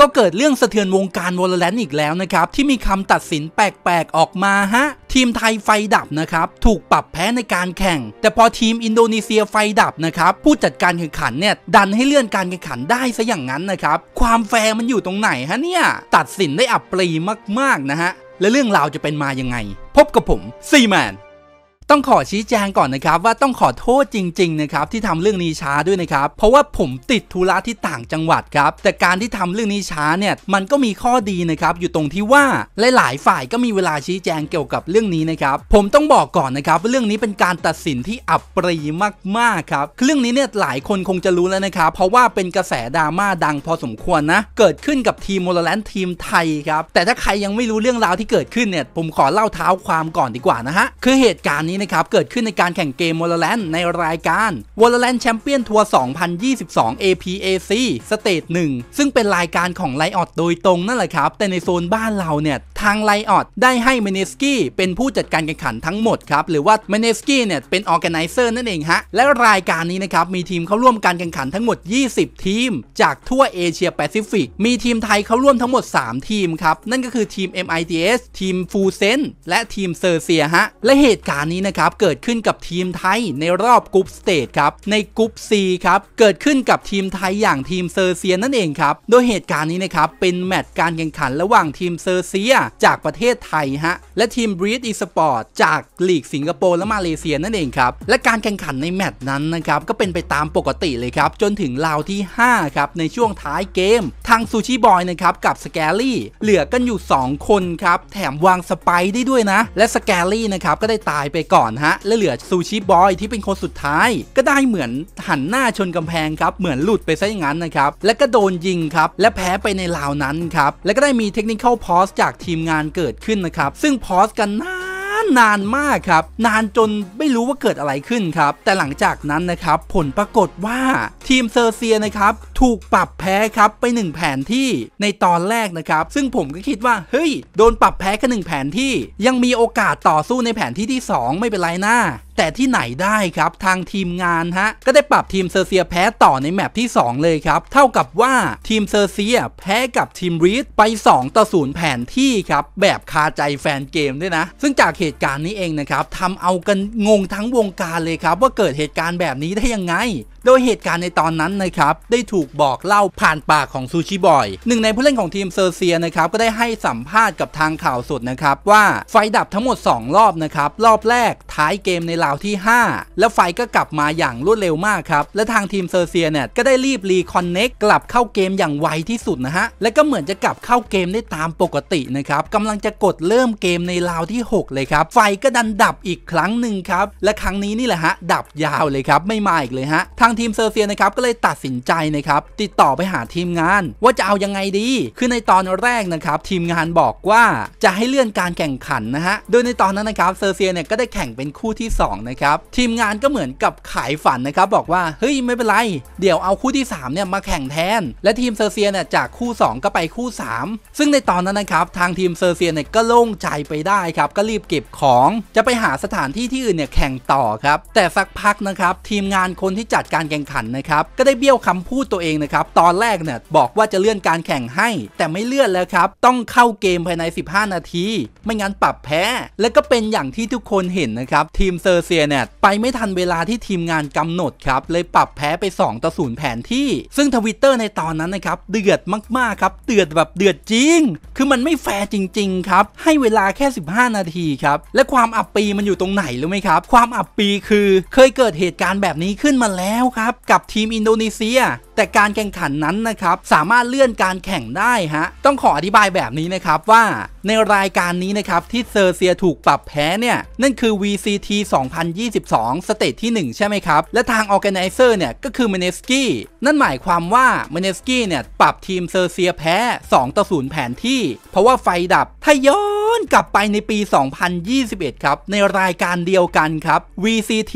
ก็เกิดเรื่องสะเทือนวงการวอลเลนอีกแล้วนะครับ ที่มีคำตัดสินแปลกๆออกมาฮะ ทีมไทยไฟดับนะครับ ถูกปรับแพ้ในการแข่ง แต่พอทีมอินโดนีเซียไฟดับนะครับผู้จัดการแข่งขันเนี่ยดันให้เลื่อนการแข่งขันได้ซะอย่างนั้นนะครับความแฟร์มันอยู่ตรงไหนฮะเนี่ย ตัดสินได้อับปรีมาก ๆ นะฮะ และเรื่องราวจะเป็นมายังไง พบกับผมซีแมนต้องขอชี้แจงก่อนนะครับว่าต้องขอโทษจริงๆนะครับที่ทำเรื่องนี้ช้าด้วยนะครับเพราะว่าผมติดธุระที่ต่างจังหวัดครับแต่การที่ทำเรื่องนี้ช้าเนี่ยมันก็มีข้อดีนะครับอยู่ตรงที่ว่าหลายๆ ฝ่ายก็มีเวลาชี้แจงเกี่ยวกับเรื่องนี้นะครับผมต้องบอกก่อนนะครับว่าเรื่องนี้เป็นการตัดสินที่อับปรีมากๆครับเรื่องนี้เนี่ยหลายคนคงจะรู้แล้วนะครับเพราะว่าเป็นกระแสดราม่าดังพอสมควรนะเกิดขึ้นกับทีมโมโลแลนทีมไทยครับแต่ถ้าใครยังไม่รู้เรื่องราวที่เกิดขึ้นเนี่ยผมขอเล่าเท้าความก่อนดีกว่านะฮะคือเหตุการณ์นี้นะครับเกิดขึ้นในการแข่งเกมวอลเลนในรายการวอลเลนแชมเปี้ยนทัวร์2022 APAC สเตจ1ซึ่งเป็นรายการของไลออดโดยตรงนั่นแหละครับ แต่ในโซนบ้านเราเนี่ยทางไลออดได้ให้เมเนสกี้เป็นผู้จัดการแข่งขันทั้งหมดครับหรือว่าเมเนสกี้เนี่ยเป็นออร์แกไนเซอร์นั่นเองฮะและรายการนี้นะครับมีทีมเข้าร่วมการแข่งขันทั้งหมด 20 ทีม จากทั่วเอเชียแปซิฟิกมีทีมไทยเข้าร่วมทั้งหมด 3 ทีมครับนั่นก็คือทีม MITS ทีมฟูเซนและทีมเซอร์เซียฮะและเหตุการณ์นี้นะครับเกิดขึ้นกับทีมไทยในรอบกรุ๊ปสเตจครับในกรุ๊ป C ครับเกิดขึ้นกับทีมไทยอย่างทีมเซอร์เซียนั่นเองครับโดยเหตุการณ์นี้นะครับเป็นแมตช์การแข่งขันระหว่างทีมเซอร์เซียจากประเทศไทยฮะ และทีม Breed Esport จากลีกสิงคโปร์และมาเลเซียนั่นเองครับ และการแข่งขันในแมตช์นั้นนะครับ ก็เป็นไปตามปกติเลยครับ จนถึงราวที่ 5 ครับ ในช่วงท้ายเกม ทางซูชิบอยนะครับกับสแกลลี่เหลือกันอยู่ 2 คนครับ แถมวางสไปได้ด้วยนะ และสแกลี่นะครับ ก็ได้ตายไปก่อนฮะและเหลือซูชิบอยที่เป็นคนสุดท้าย ก็ได้เหมือนหันหน้าชนกำแพงครับเหมือนหลุดไปซะอย่างนั้นนะครับและก็โดนยิงครับและแพ้ไปในราวนั้นครับและก็ได้มีเทคนิคเข้าพอสจากทีมงานเกิดขึ้นนะครับ ซึ่งพอสกันนานนานมากครับ นานจนไม่รู้ว่าเกิดอะไรขึ้นครับ แต่หลังจากนั้นนะครับ ผลปรากฏว่าทีมเซอร์เซียนะครับถูกปรับแพ้ครับไป 1 แผนที่ในตอนแรกนะครับ ซึ่งผมก็คิดว่า เฮ้ย โดนปรับแพ้แค่หนึ่งแผนที่ยังมีโอกาสต่อสู้ในแผนที่ที่ 2 ไม่เป็นไรนะ แต่ที่ไหนได้ครับ ทางทีมงานฮะก็ได้ปรับทีมเซอร์เซียแพ้ต่อในแมปที่ 2 เลยครับ เท่ากับว่าทีมเซอร์เซียแพ้กับทีมรีดไป 2 ต่อศูนย์แผนที่ครับ แบบคาใจแฟนเกมด้วยนะซึ่งจากเหตุการณ์นี้เองนะครับทำเอากันงงทั้งวงการเลยครับว่าเกิดเหตุการณ์แบบนี้ได้ยังไงโดยเหตุการณ์ในตอนนั้นนะครับได้ถูกบอกเล่าผ่านปากของซูชิบอย หนึ่งในผู้เล่นของทีมเซอร์เซียนะครับก็ได้ให้สัมภาษณ์กับทางข่าวสดนะครับว่าไฟดับทั้งหมด 2 รอบนะครับรอบแรกท้ายเกมในราวที่ 5 แล้วไฟก็กลับมาอย่างรวดเร็วมากครับและทางทีมเซอร์เซียเนี่ยก็ได้รีบรีคอนเน็กกลับเข้าเกมอย่างไวที่สุดนะฮะและก็เหมือนจะกลับเข้าเกมได้ตามปกตินะครับกำลังจะกดเริ่มเกมในราวที่ 6 เลยครับไฟก็ดันดับอีกครั้งหนึ่งครับและครั้งนี้นี่แหละฮะดับยาวเลยครับไม่มาอีกเลยฮะทางางทีมเซอร์เซียนะครับก็เลยตัดสินใจนะครับติดต่อไปหาทีมงาน ว่าจะเอายังไงดี คือในตอนแรกนะครับ ทีมงานบอกว่าจะให้เลื่อนการแข่งขันนะฮะโดยในตอนนั้นนะครับเซอร์เซียเนี่ยก็ได้แข่งเป็นคู่ที่2นะครับทีมงานก็เหมือนกับขายฝันนะครับบอกว่า เฮ้ยไม่เป็นไรเดี๋ยวเอาคู่ที่3เนี่ยมาแข่งแทน และทีมเซอร์เซียเนี่ยจากคู่ 2 ก็ไปคู่ 3 ซึ่งในตอนนั้นนะครับทางทีมเซอร์เซียเนี่ยก็โล่งใจไปได้ครับก็รีบเก็บของ จะไปหาสถานที่ที่อื่นเนี่ยแข่งต่อครับแต่สักพักนะครับทีมงานคนที่จัดการการแข่งขันนะครับ ก็ได้เบี้ยวคำพูดตัวเองนะครับ ตอนแรกเนี่ยบอกว่าจะเลื่อนการแข่งให้ แต่ไม่เลื่อนแล้วครับ ต้องเข้าเกมภายใน 15 นาที ไม่งั้นปรับแพ้ และก็เป็นอย่างที่ทุกคนเห็นนะครับ ทีมเซอร์เซียเนี่ยไปไม่ทันเวลาที่ทีมงานกำหนดครับ เลยปรับแพ้ไป 2 ต่อศูนย์แผนที่ ซึ่งทวิตเตอร์ในตอนนั้นนะครับเดือดมากๆครับเดือดแบบเดือดจริง คือมันไม่แฟร์จริงๆครับให้เวลาแค่ 15 นาทีครับและความอับปีมันอยู่ตรงไหนรู้ไหมครับความอับปีคือเคยเกิดเหตุการณ์แบบนี้ขึ้นมาแล้วครับกับทีมอินโดนีเซียแต่การแข่งขันนั้นนะครับ สามารถเลื่อนการแข่งได้ฮะ ต้องขออธิบายแบบนี้นะครับว่า ในรายการนี้นะครับ ที่เซอร์เซียถูกปรับแพ้เนี่ย นั่นคือ VCT 2022 สเตจที่ 1 ใช่ไหมครับ และทางออแกไนเซอร์เนี่ยก็คือเมเนสกี้นั่นหมายความว่าเมเนสกี้เนี่ยปรับทีมเซอร์เซียแพ้2ต่อ0แผนที่ เพราะว่าไฟดับถ้าย้อนกลับไปในปี 2021 ครับ ในรายการเดียวกันครับ VCT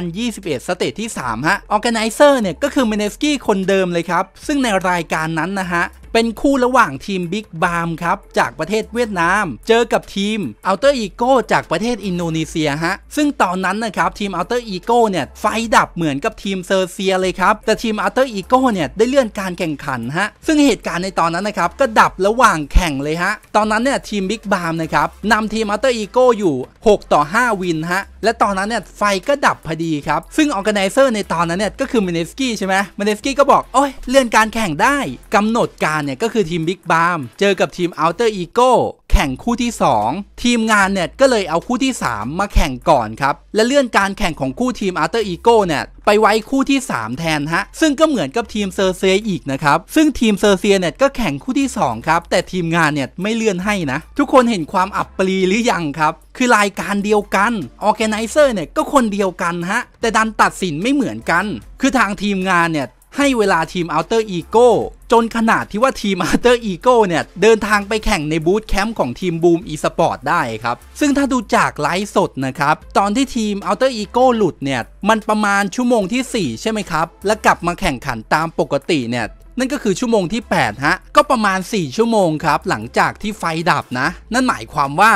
2021สเตจที่3ฮะออแกไนเซอร์เนี่ยก็คือเมเนสกี้คนเดิมเลยครับ ซึ่งในรายการนั้นนะฮะเป็นคู่ระหว่างทีมบิ๊กบามครับจากประเทศเวียดนาม เจอกับทีมอัลเตอร์อีโก้จากประเทศอินโดนีเซียฮะซึ่งตอนนั้นนะครับทีมอัลเตอร์อีโก้เนี่ยไฟดับเหมือนกับทีมเซอร์เซียเลยครับแต่ทีมอัลเตอร์อีโก้เนี่ยได้เลื่อนการแข่งขันฮะซึ่งเหตุการณ์ในตอนนั้นนะครับก็ดับระหว่างแข่งเลยฮะตอนนั้นเนี่ยทีมบิ๊กบามนะครับนำทีมอัลเตอร์อีโก้อยู่6ต่อ5 วินฮะและตอนนั้นเนี่ยไฟก็ดับพอดีครับซึ่งออแกไนเซอร์ในตอนนั้นเนี่ยก็คือเมเนสกี้ใช่ไหมเมเนสกี้ก็บอกโอ้ยเลื่อนการแข่งได้กำหนดการเนี่ยก็คือทีมบิ๊กบามเจอกับทีมอัลเตอร์อีโก้แข่งคู่ที่ 2 ทีมงานเนี่ยก็เลยเอาคู่ที่ 3 มาแข่งก่อนครับและเลื่อนการแข่งของคู่ทีมอัลเตอร์อีโก้เนี่ยไปไว้คู่ที่ 3 แทนฮะซึ่งก็เหมือนกับทีมเซอร์เซียอีกนะครับซึ่งทีมเซอร์เซียเนี่ยก็แข่งคู่ที่2ครับแต่ทีมงานเนี่ยไม่เลื่อนให้นะ ทุกคนเห็นความอับปรีหรือยังครับคือรายการเดียวกันออแกไนเซอร์เนี่ยก็คนเดียวกันฮะแต่ดันตัดสินไม่เหมือนกัน คือทางทีมงานเนี่ยให้เวลาทีมอัลเตอร์อีโก้จนขนาดที่ว่าทีม a ต t e r e ี g ก้เนี่ย เดินทางไปแข่งในบูธแคมป์ของทีม Boom Esport ได้ครับ ซึ่งถ้าดูจากไลฟ์สดนะครับ ตอนที่ทีม a ต t e r e ี g ก้หลุดเนี่ย มันประมาณชั่วโมงที่ 4 ใช่ไหมครับ และกลับมาแข่งขันตามปกติเนี่ย นั่นก็คือชั่วโมงที่ 8 ฮะ ก็ประมาณ 4 ชั่วโมงครับ หลังจากที่ไฟดับนะ นั่นหมายความว่า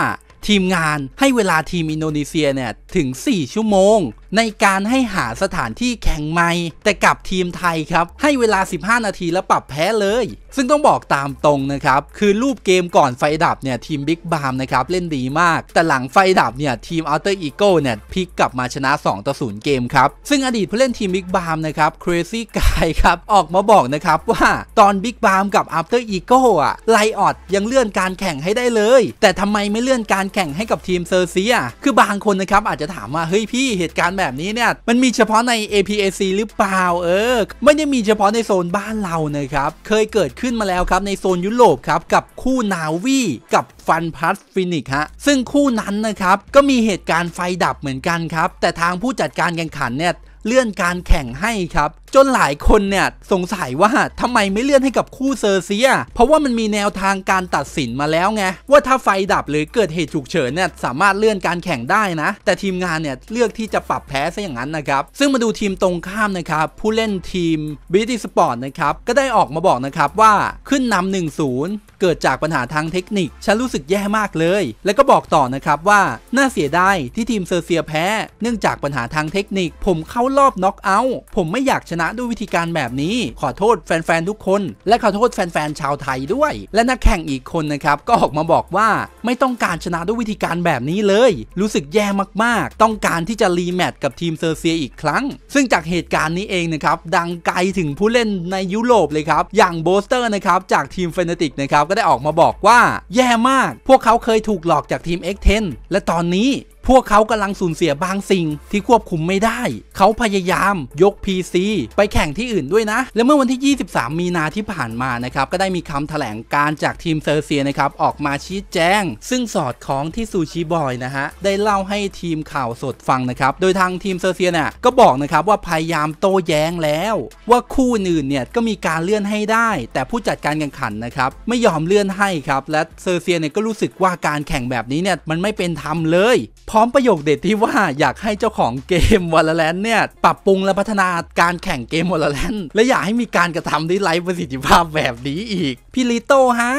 ทีมงานให้เวลาทีมอินโดนีเซียเนี่ยถึง 4 ชั่วโมง ในการให้หาสถานที่แข่งใหม่แต่กับทีมไทยครับ ให้เวลา 15 นาทีแล้วปรับแพ้เลย ซึ่งต้องบอกตามตรงนะครับ คือรูปเกมก่อนไฟดับเนี่ย ทีมบิ๊กบามนะครับ เล่นดีมาก แต่หลังไฟดับเนี่ย ทีมอัลเตอร์อีโก้เนี่ยพลิกกลับมาชนะ2ต่อ0เกมครับ ซึ่งอดีตผู้เล่นทีมบิ๊กบามนะครับครซี่กายครับ ออกมาบอกนะครับว่าตอนบิ๊กบามกับอัลเตอร์อีโก้อะไลออดยังเลื่อนการแข่งให้ได้เลย แต่ทำไมไม่เลื่อนการแข่งให้กับทีมเซอร์เซียคือบางคนนะครับอาจจะถามว่า เฮ้ยพี่เหตุการณ์แบบนี้เนี่ยมันมีเฉพาะใน APAC หรือเปล่าเออไม่ได้มีเฉพาะในโซนบ้านเรานะครับเคยเกิดขึ้นมาแล้วครับในโซนยุโรปครับกับคู่นาวีกับฟันพัสฟินิกฮะซึ่งคู่นั้นนะครับก็มีเหตุการณ์ไฟดับเหมือนกันครับแต่ทางผู้จัดการแข่งขันเนี่ยเลื่อนการแข่งให้ครับ จนหลายคนเนี่ยสงสัยว่าทำไมไม่เลื่อนให้กับคู่เซอร์เซีย เพราะว่ามันมีแนวทางการตัดสินมาแล้วไงว่าถ้าไฟดับหรือเกิดเหตุฉุกเฉินเนี่ยสามารถเลื่อนการแข่งได้นะ แต่ทีมงานเนี่ยเลือกที่จะปรับแพ้ซะอย่างนั้นนะครับซึ่งมาดูทีมตรงข้ามนะครับผู้เล่นทีมบิทตี้สปอร์ตนะครับก็ได้ออกมาบอกนะครับว่าขึ้นนำ 1-0เกิดจากปัญหาทางเทคนิค ฉันรู้สึกแย่มากเลย และก็บอกต่อนะครับว่า น่าเสียดายที่ทีมเซอร์เซียแพ้ เนื่องจากปัญหาทางเทคนิค ผมเข้ารอบน็อกเอาท์ ผมไม่อยากชนะด้วยวิธีการแบบนี้ ขอโทษแฟน ๆ ทุกคน และขอโทษแฟน ๆ ชาวไทยด้วย และนักแข่งอีกคนนะครับ ก็ออกมาบอกว่า ไม่ต้องการชนะด้วยวิธีการแบบนี้เลย รู้สึกแย่มากๆ ต้องการที่จะรีแมตช์กับทีมเซอร์เซีย อีกครั้ง ซึ่งจากเหตุการณ์นี้เองนะครับ ดังไกลถึงผู้เล่นในยุโรปเลยครับ อย่างโบสเตอร์นะครับ จากทีมเฟนติกนะครับก็ได้ออกมาบอกว่าแย่มาก พวกเขาเคยถูกหลอกจากทีม X10 และตอนนี้พวกเขากำลังสูญเสียบางสิ่ง ที่ควบคุมไม่ได้ เขาพยายามยก PC ไปแข่งที่อื่นด้วยนะ และเมื่อวันที่ 23 มีนาที่ผ่านมานะครับ ก็ได้มีคำถแถลงการจากทีมเซอร์เซียนะครับออกมาชี้แจง ซึ่งสอดคล้องที่ซูชิบอยนะฮะ ได้เล่าให้ทีมข่าวสดฟังนะครับ โดยทางทีมเซอร์เซียเนี่ยก็บอกนะครับว่าพยายามโต้แย้งแล้ว ว่าคู่อื่นเนี่ยก็มีการเลื่อนให้ได้ แต่ผู้จัดการแข่งขันนะครับไม่ยอมเลื่อนให้ครับ และเซอร์เซียเนี่ยก็รู้สึกว่าการแข่งแบบนี้เนี่ยมันไม่เป็นธรรมเลยพร้อมประโยคเด็ดที่ว่าอยากให้เจ้าของเกมวอลเลนเนี่ยปรับปรุงและพัฒนาการแข่งเกมวอลเลนและอยากให้มีการกระทำที่ไร้ประสิทธิภาพแบบนี้อีก พี่ลิโต้ฮะ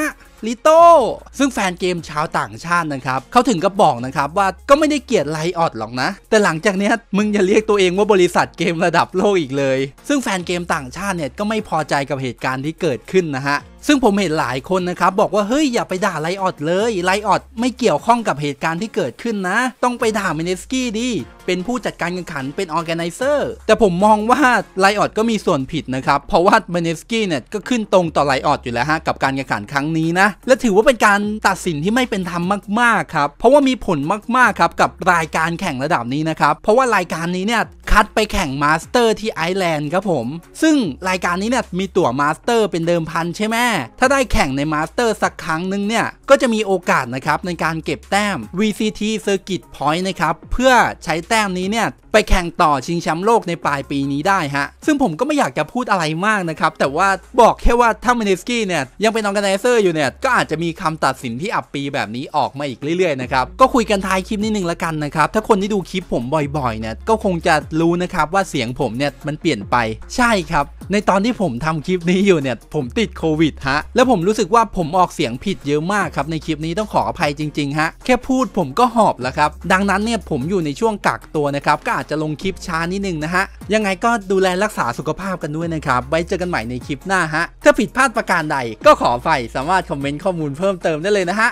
ลิโต้ซึ่งแฟนเกมชาวต่างชาตินะครับเขาถึงกับบอกนะครับว่าก็ไม่ได้เกลียดไลออดหรอกนะ แต่หลังจากนี้มึงอย่าเรียกตัวเองว่าบริษัทเกมระดับโลกอีกเลย ซึ่งแฟนเกมต่างชาติเนี่ยก็ไม่พอใจกับเหตุการณ์ที่เกิดขึ้นนะฮะซึ่งผมเห็นหลายคนนะครับบอกว่า เฮ้ยอย่าไปด่าไลออดเลยไลออดไม่เกี่ยวข้องกับเหตุการณ์ที่เกิดขึ้นนะ ต้องไปด่าเมเนสกี้ดีเป็นผู้จัดการแข่งขันเป็นออร์แกไนเซอร์แต่ผมมองว่าไลออดก็มีส่วนผิดนะครับ เพราะว่าเมเนสกี้เนี่ยก็ขึ้นตรงต่อไลออดอยู่แล้วฮะกับการแข่งขันครั้งนี้นะ และถือว่าเป็นการตัดสินที่ไม่เป็นธรรมมากๆครับเพราะว่ามีผลมากๆครับกับรายการแข่งระดับนี้นะครับเพราะว่ารายการนี้เนี่ยคัดไปแข่งมาสเตอร์ที่ไอร์แลนด์ครับผม ซึ่งรายการนี้เนี่ยมีตั๋วมาสเตอร์เป็นเดิมพันใช่ไหมถ้าได้แข่งในมาสเตอร์สักครั้งหนึ่งเนี่ยก็จะมีโอกาสนะครับในการเก็บแต้ม VCT Circuit Point นะครับเพื่อใช้แต้มนี้เนี่ยไปแข่งต่อชิงแชมป์โลกในปลายปีนี้ได้ฮะซึ่งผมก็ไม่อยากจะพูดอะไรมากนะครับ แต่ว่าบอกแค่ว่าถ้ามินิสกี้เนี่ยยังเป็นออแกไนเซอร์อยู่เนี่ยก็อาจจะมีคำตัดสินที่อับปีแบบนี้ออกมาอีกเรื่อยๆนะครับก็คุยกันท้ายคลิปนิดนึงละกันนะครับถ้าคนที่ดูคลิปผมบ่อยๆเนี่ยก็คงจะรรู้นะครับว่าเสียงผมเนี่ยมันเปลี่ยนไปใช่ครับ ในตอนที่ผมทำคลิปนี้อยู่เนี่ยผมติดโควิดฮะ แล้วผมรู้สึกว่าผมออกเสียงผิดเยอะมากครับ ในคลิปนี้ต้องขออภัยจริงๆฮะ แค่พูดผมก็หอบแล้วครับ ดังนั้นเนี่ยผมอยู่ในช่วงกักตัวนะครับ ก็อาจจะลงคลิปช้านิดนึงนะฮะยังไงก็ดูแลรักษาสุขภาพกันด้วยนะครับไว้เจอกันใหม่ในคลิปหน้าฮะถ้าผิดพลาดประการใด ก็ขออภัยสามารถคอมเมนต์ข้อมูลเพิ่มเติมได้เลยนะฮะ